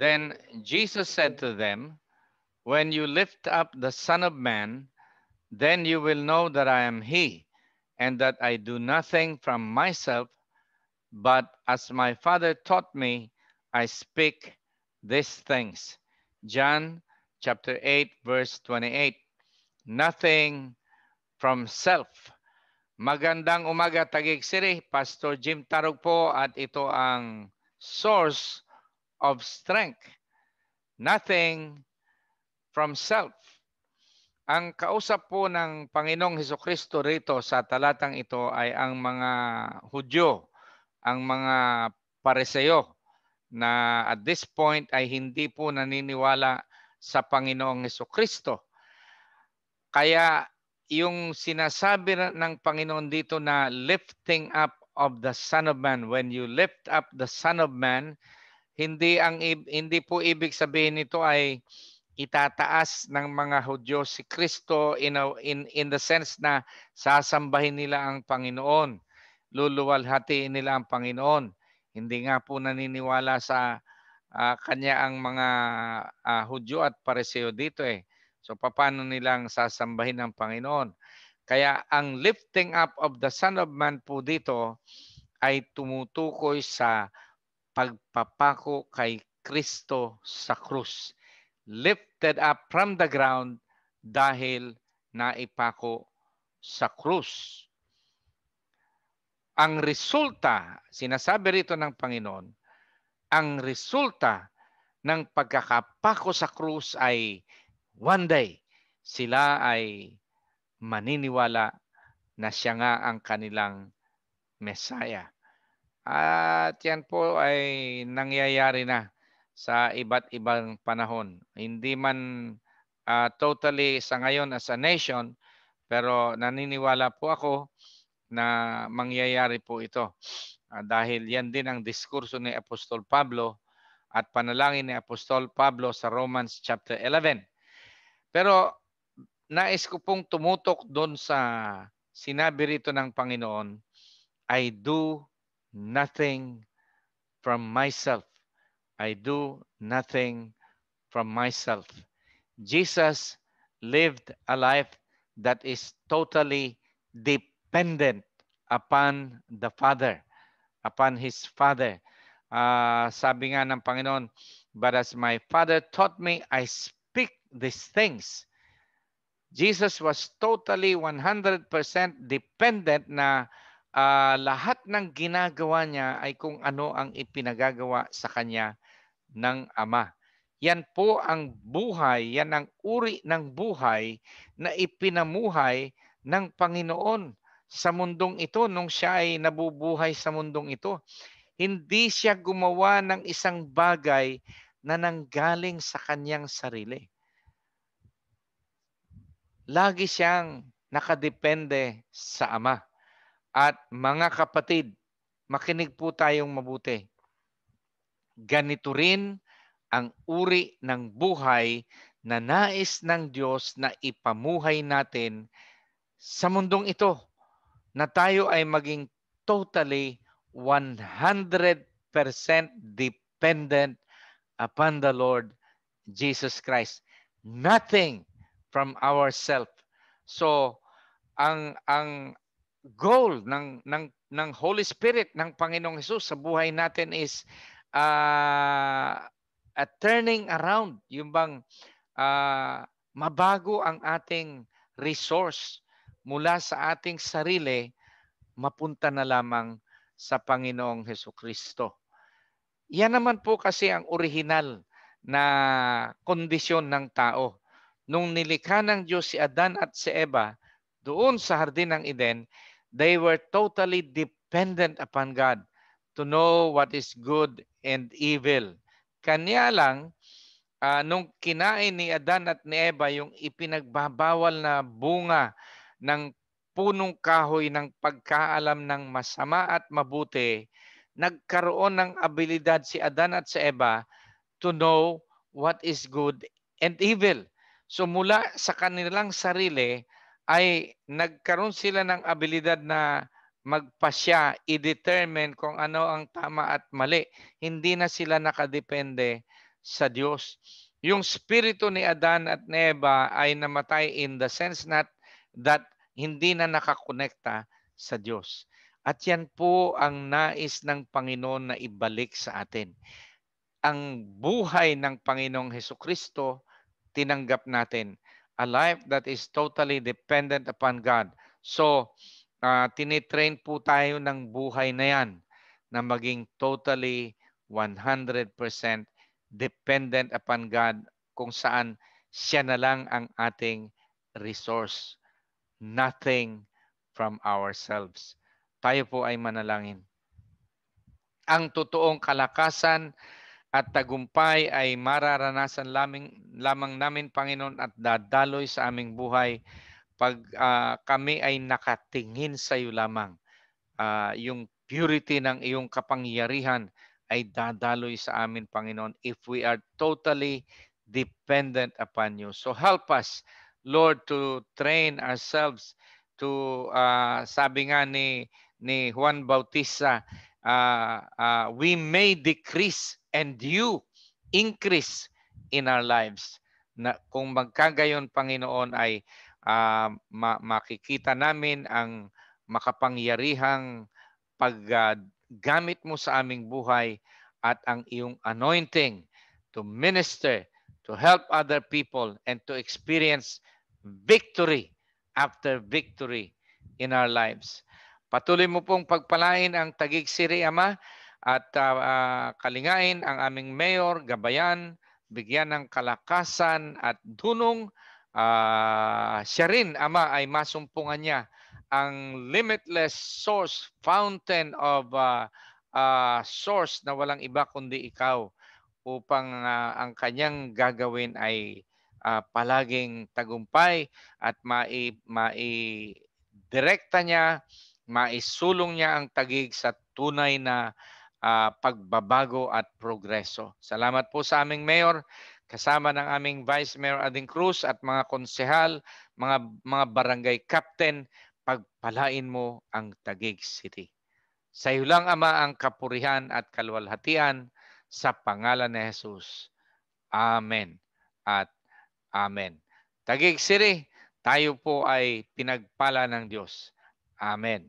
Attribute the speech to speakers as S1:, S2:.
S1: Then Jesus said to them, When you lift up the Son of Man, then you will know that I am He, and that I do nothing from myself, but as my Father taught me, I speak these things. John chapter 8, verse 28. Nothing from self. Magandang umaga, Tagig City. Pastor Jim Tarog po at ito ang source of strength, nothing from self. Ang kausap po ng Panginoong Heso Kristo rito sa talatang ito ay ang mga Hudyo, ang mga Pareseyo na at this point ay hindi po naniniwala sa Panginoong Heso Kristo. Kaya yung sinasabi ng Panginoon dito na lifting up of the Son of Man, when you lift up the Son of Man, hindi ang hindi po ibig sabihin nito ay itataas ng mga Hudyo si Kristo in a, in in the sense na sasambahin nila ang Panginoon. Luluwalhatiin nila ang Panginoon. Hindi nga po naniniwala sa uh, kanya ang mga uh, Hudyo at Pareseo dito eh. So paano nilang sasambahin ang Panginoon? Kaya ang lifting up of the Son of Man po dito ay tumutukoy sa pagpapako kay Kristo sa krus, lifted up from the ground dahil naipako sa krus. Ang resulta, sinasabi rito ng Panginoon, ang resulta ng pagkakapako sa krus ay one day sila ay maniniwala na siya nga ang kanilang Mesaya. At yan po ay nangyayari na sa iba't ibang panahon. Hindi man uh, totally sa ngayon as a nation, pero naniniwala po ako na mangyayari po ito. Uh, dahil yan din ang diskurso ni Apostol Pablo at panalangin ni Apostol Pablo sa Romans chapter 11. Pero nais ko pong tumutok doon sa sinabi rito ng Panginoon, I do nothing from myself. I do nothing from myself. Jesus lived a life that is totally dependent upon the Father, upon His Father. Uh, sabi nga ng Panginoon, but as my Father taught me, I speak these things. Jesus was totally 100% dependent na uh, lahat ng ginagawa niya ay kung ano ang ipinagagawa sa kanya ng Ama. Yan po ang buhay, yan ang uri ng buhay na ipinamuhay ng Panginoon sa mundong ito nung siya ay nabubuhay sa mundong ito. Hindi siya gumawa ng isang bagay na nanggaling sa kanyang sarili. Lagi siyang nakadepende sa Ama. At mga kapatid, makinig po tayong mabuti. Ganito rin ang uri ng buhay na nais ng Diyos na ipamuhay natin sa mundong ito na tayo ay maging totally 100% dependent upon the Lord Jesus Christ. Nothing from ourselves. So ang ang goal ng ng ng Holy Spirit ng Panginoong Hesus sa buhay natin is uh, a turning around yung bang uh, mabago ang ating resource mula sa ating sarili mapunta na lamang sa Panginoong Heso Kristo. Yan naman po kasi ang orihinal na kondisyon ng tao. Nung nilikha ng Diyos si Adan at si Eva doon sa Hardin ng Eden, They were totally dependent upon God to know what is good and evil. Kanya lang, uh, nung kinain ni Adan at ni Eva yung ipinagbabawal na bunga ng punong kahoy ng pagkaalam ng masama at mabuti, nagkaroon ng abilidad si Adan at si Eva to know what is good and evil. So mula sa kanilang sarili, ay nagkaroon sila ng abilidad na magpasya, i-determine kung ano ang tama at mali. Hindi na sila nakadepende sa Diyos. Yung spirito ni Adan at ni Eva ay namatay in the sense not that hindi na nakakonekta sa Diyos. At yan po ang nais ng Panginoon na ibalik sa atin. Ang buhay ng Panginoong Heso Kristo, tinanggap natin a life that is totally dependent upon God. So, uh, tinitrain po tayo ng buhay na yan na maging totally 100% dependent upon God kung saan siya na lang ang ating resource. Nothing from ourselves. Tayo po ay manalangin. Ang totoong kalakasan at tagumpay ay mararanasan lamang, lamang namin, Panginoon, at dadaloy sa aming buhay pag uh, kami ay nakatingin sa iyo lamang. Uh, yung purity ng iyong kapangyarihan ay dadaloy sa amin, Panginoon, if we are totally dependent upon you. So help us, Lord, to train ourselves to, uh, sabi nga ni, ni Juan Bautista, uh, uh, we may decrease and you increase in our lives. Na, kung magkagayon, Panginoon, ay uh, ma- makikita namin ang makapangyarihang paggamit uh, mo sa aming buhay at ang iyong anointing to minister, to help other people, and to experience victory after victory in our lives. Patuloy mo pong pagpalain ang Tagig Siri Ama at uh, uh, kalingain ang aming mayor, gabayan, bigyan ng kalakasan at dunong uh, siya rin, Ama, ay masumpungan niya ang limitless source, fountain of uh, uh, source na walang iba kundi ikaw upang uh, ang kanyang gagawin ay uh, palaging tagumpay at mai, mai direkta niya maisulong niya ang tagig sa tunay na uh, pagbabago at progreso. Salamat po sa aming mayor kasama ng aming Vice Mayor Ading Cruz at mga konsehal, mga mga barangay captain, pagpalain mo ang Tagig City. Sa iyo lang Ama ang kapurihan at kalwalhatian sa pangalan ni Jesus. Amen. At Amen. Tagig City, tayo po ay pinagpala ng Diyos. Amen.